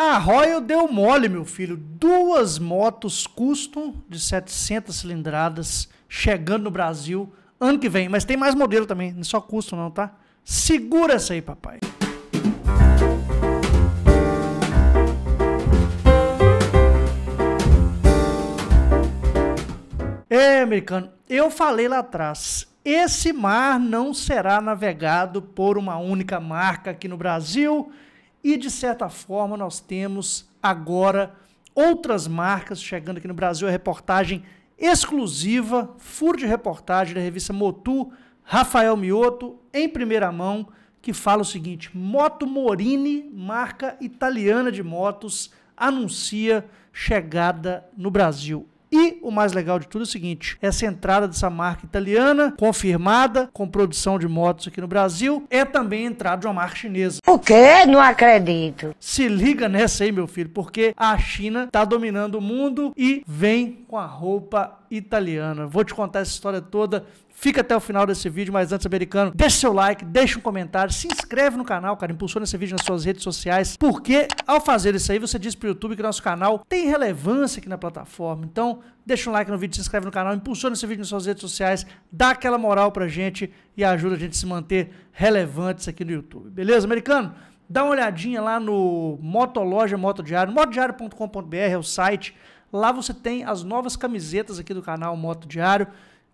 A Royal deu mole, meu filho. Duas motos custom de 700 cilindradas chegando no Brasil ano que vem. Mas tem mais modelo também, não é só custom não, tá? Segura essa aí, papai. É, americano, eu falei lá atrás, esse mar não será navegado por uma única marca aqui no Brasil. E de certa forma nós temos agora outras marcas chegando aqui no Brasil, a reportagem exclusiva, furo de reportagem da revista Motu, Rafael Mioto, em primeira mão, que fala o seguinte: Moto Morini, marca italiana de motos, anuncia chegada no Brasil. E o mais legal de tudo é o seguinte: essa entrada dessa marca italiana, confirmada, com produção de motos aqui no Brasil, é também entrada de uma marca chinesa. O quê? Não acredito. Se liga nessa aí, meu filho, porque a China está dominando o mundo e vem com a roupa italiana. Vou te contar essa história toda. Fica até o final desse vídeo, mas antes, americano, deixa seu like, deixa um comentário, se inscreve no canal, cara, impulsiona esse vídeo nas suas redes sociais, porque ao fazer isso aí, você diz pro YouTube que nosso canal tem relevância aqui na plataforma. Então, deixa um like no vídeo, se inscreve no canal, impulsiona esse vídeo nas suas redes sociais, dá aquela moral pra gente e ajuda a gente a se manter relevantes aqui no YouTube. Beleza, americano? Dá uma olhadinha lá no Motoloja Moto Diário, motodiário.com.br é o site Lá você tem as novas camisetas aqui do canal Moto Diário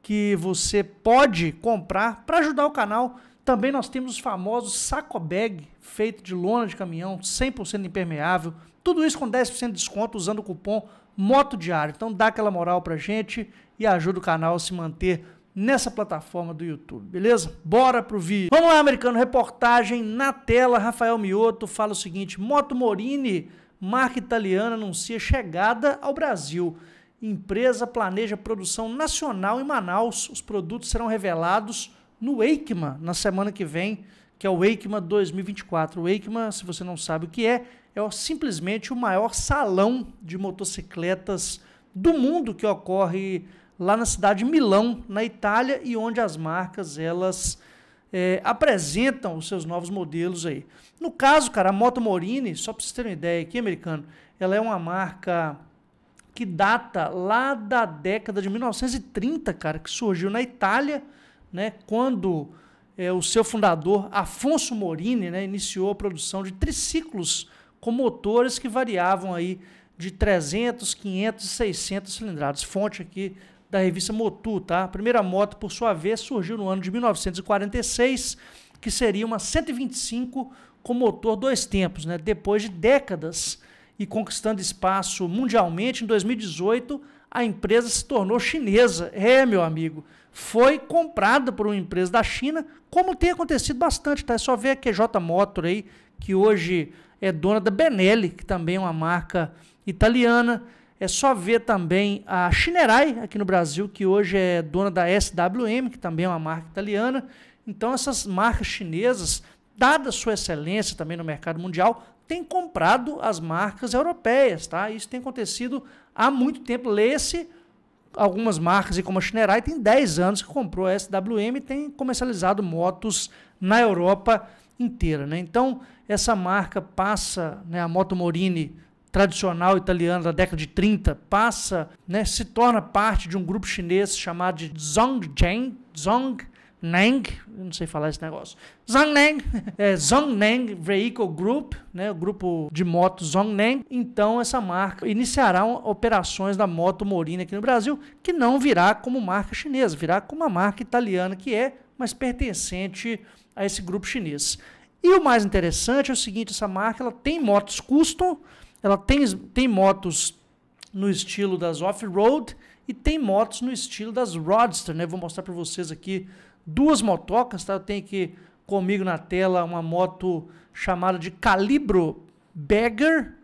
que você pode comprar para ajudar o canal. Também nós temos os famosos saco bag feito de lona de caminhão, 100% impermeável. Tudo isso com 10% de desconto usando o cupom Moto Diário. Então dá aquela moral para gente e ajuda o canal a se manter nessa plataforma do YouTube, beleza? Bora pro vídeo. Vamos lá, americano, reportagem na tela. Rafael Mioto fala o seguinte: Moto Morini marca italiana anuncia chegada ao Brasil. Empresa planeja produção nacional em Manaus. Os produtos serão revelados no EICMA na semana que vem, que é o EICMA 2024. O EICMA, se você não sabe o que é, é simplesmente o maior salão de motocicletas do mundo que ocorre lá na cidade de Milão, na Itália, e onde as marcas elas é, apresentam os seus novos modelos aí. No caso, cara, a Moto Morini, só para vocês terem uma ideia aqui, americano, ela é uma marca que data lá da década de 1930, cara, que surgiu na Itália, né, quando é, o seu fundador, Afonso Morini, né, iniciou a produção de triciclos com motores que variavam aí de 300, 500 e 600 cilindrados. Fonte aqui da revista Motu, tá? A primeira moto, por sua vez, surgiu no ano de 1946, que seria uma 125 com motor dois tempos, né? Depois de décadas e conquistando espaço mundialmente, em 2018 a empresa se tornou chinesa. É, meu amigo, foi comprada por uma empresa da China, como tem acontecido bastante, tá? É só ver a QJ Motor aí, que hoje é dona da Benelli, que também é uma marca italiana. É só ver também a Shinerai aqui no Brasil, que hoje é dona da SWM, que também é uma marca italiana. Então essas marcas chinesas, dada sua excelência também no mercado mundial, têm comprado as marcas europeias, tá? Isso tem acontecido há muito tempo. Lê-se algumas marcas, e como a Shinerai, tem 10 anos que comprou a SWM e tem comercializado motos na Europa inteira. Né? Então, essa marca passa, né, a Moto Morini tradicional italiana da década de 30 passa, né, se torna parte de um grupo chinês chamado de Zhongjiang, Zhong Neng, não sei falar esse negócio. Zongneng, é, Zongneng Vehicle Group, né, o grupo de motos Zongneng. Então essa marca iniciará operações da moto Morini aqui no Brasil, que não virá como marca chinesa, virá como uma marca italiana que é, mas pertencente a esse grupo chinês. E o mais interessante é o seguinte, essa marca ela tem motos custom, ela tem, tem motos no estilo das off-road e tem motos no estilo das roadster, né? Vou mostrar para vocês aqui duas motocas, tá? Eu tenho aqui comigo na tela uma moto chamada de Calibro Bagger,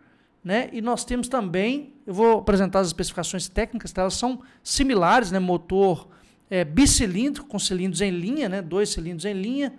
né? E nós temos também, eu vou apresentar as especificações técnicas, tá? elas são similares, né? Motor é, bicilíndrico com cilindros em linha, né? Dois cilindros em linha,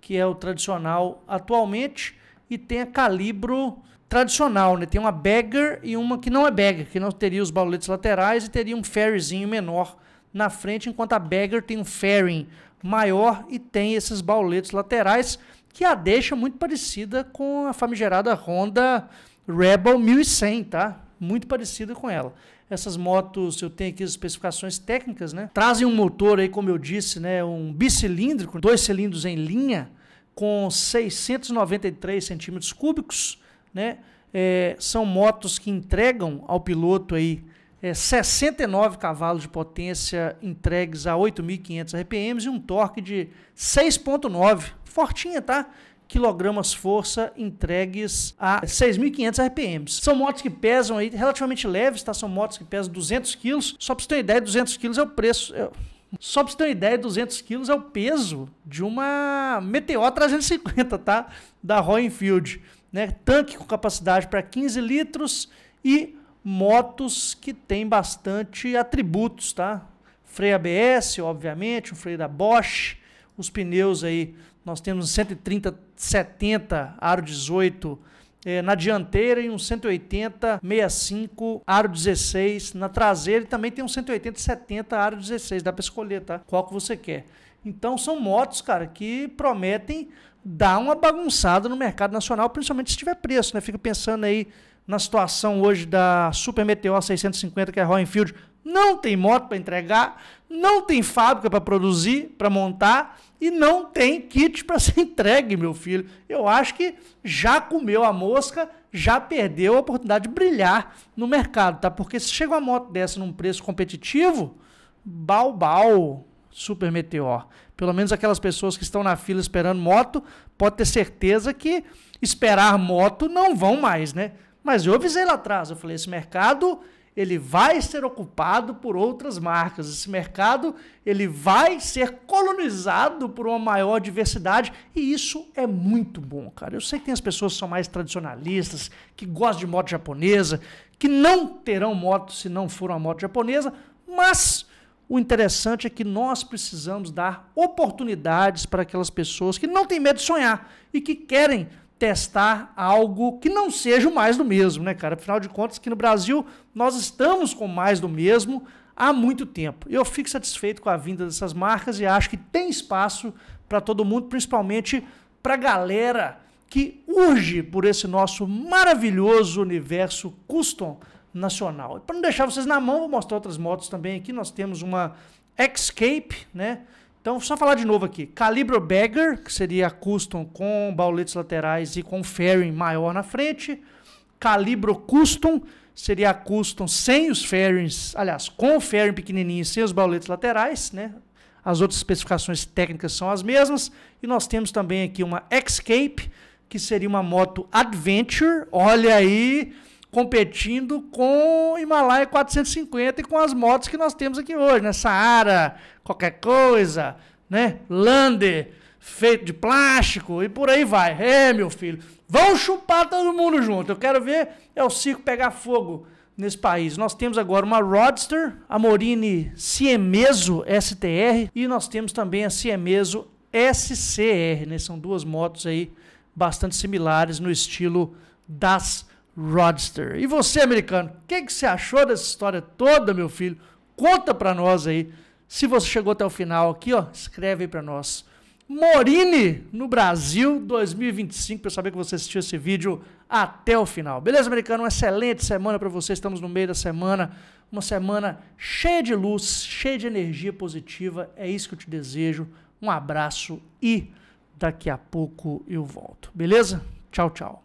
que é o tradicional atualmente, e tem a Calibro tradicional, né? Tem uma bagger e uma que não é bagger, que não teria os bauletes laterais e teria um ferryzinho menor na frente, enquanto a bagger tem um fairing maior e tem esses bauletes laterais que a deixa muito parecida com a famigerada Honda Rebel 1100, tá? Muito parecida com ela. Essas motos, eu tenho aqui as especificações técnicas, né? Trazem um motor aí, como eu disse, né, um bicilíndrico, dois cilindros em linha com 693 centímetros cúbicos né? É, são motos que entregam ao piloto aí é, 69 cavalos de potência entregues a 8.500 RPM e um torque de 6.9, fortinha, tá? Quilogramas força entregues a 6.500 RPM. São motos que pesam aí relativamente leves, tá? São motos que pesam 200 quilos. Só para você ter uma ideia, 200 quilos é o preço. É... Só para você ter uma ideia, 200 quilos é o peso de uma Meteor 350, tá? Da Roy Enfield né? tanque com capacidade para 15 litros e motos que tem bastante atributos, tá? Freio ABS, obviamente, o freio da Bosch, os pneus aí, nós temos 130 70 aro 18 é, eh, na dianteira e um 180 65 aro 16 na traseira e também tem um 180 70 aro 16, dá para escolher, tá? Qual que você quer. Então são motos, cara, que prometem dar uma bagunçada no mercado nacional, principalmente se tiver preço, né? Fico pensando aí na situação hoje da Super Meteor 650 que é a Royal Enfield, não tem moto para entregar, não tem fábrica para produzir, para montar e não tem kit para ser entregue, meu filho. Eu acho que já comeu a mosca, já perdeu a oportunidade de brilhar no mercado, tá? Porque se chega uma moto dessa num preço competitivo, bal. Super Meteor. Pelo menos aquelas pessoas que estão na fila esperando moto, pode ter certeza que esperar moto não vão mais, né? Mas eu avisei lá atrás, eu falei, esse mercado ele vai ser ocupado por outras marcas. Esse mercado ele vai ser colonizado por uma maior diversidade e isso é muito bom, cara. Eu sei que tem as pessoas que são mais tradicionalistas, que gostam de moto japonesa, que não terão moto se não for uma moto japonesa, mas o interessante é que nós precisamos dar oportunidades para aquelas pessoas que não têm medo de sonhar e que querem testar algo que não seja mais do mesmo, né, cara? Afinal de contas, que no Brasil nós estamos com mais do mesmo há muito tempo. Eu fico satisfeito com a vinda dessas marcas e acho que tem espaço para todo mundo, principalmente para a galera que urge por esse nosso maravilhoso universo custom nacional. Para não deixar vocês na mão, vou mostrar outras motos também aqui. Nós temos uma Xcape, né? Então, só falar de novo aqui. Calibro Bagger, que seria a Custom com bauletes laterais e com fairing maior na frente. Calibro Custom, seria a Custom sem os fairings, aliás, com o fairing pequenininho e sem os bauletes laterais, né? As outras especificações técnicas são as mesmas. E nós temos também aqui uma Xcape, que seria uma moto Adventure. Olha aí, competindo com o Himalaia 450 e com as motos que nós temos aqui hoje, né? Saara, qualquer coisa, né? Lander, feito de plástico e por aí vai. É, meu filho, vão chupar todo mundo junto. Eu quero ver é o circo pegar fogo nesse país. Nós temos agora uma Roadster, a Morini Ciemeso STR e nós temos também a Ciemeso SCR, né? São duas motos aí bastante similares no estilo das Rodster. E você, americano, o que, que você achou dessa história toda, meu filho? Conta pra nós aí. Se você chegou até o final aqui, ó, escreve aí pra nós. Morini no Brasil 2025, para saber que você assistiu esse vídeo até o final. Beleza, americano? Uma excelente semana para você. Estamos no meio da semana, uma semana cheia de luz, cheia de energia positiva. É isso que eu te desejo. Um abraço e daqui a pouco eu volto. Beleza? Tchau, tchau.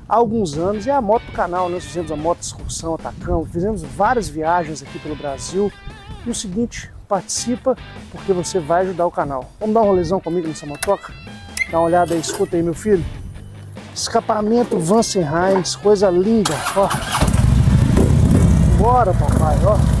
há alguns anos, é a moto do canal. Nós né? fizemos a moto excursão, atacamos, fizemos várias viagens aqui pelo Brasil. E o seguinte, participa porque você vai ajudar o canal. Vamos dar um rolezão comigo nessa motoca? Dá uma olhada aí, escuta aí, meu filho. Escapamento Vansenheims, coisa linda, ó. Bora, papai, ó.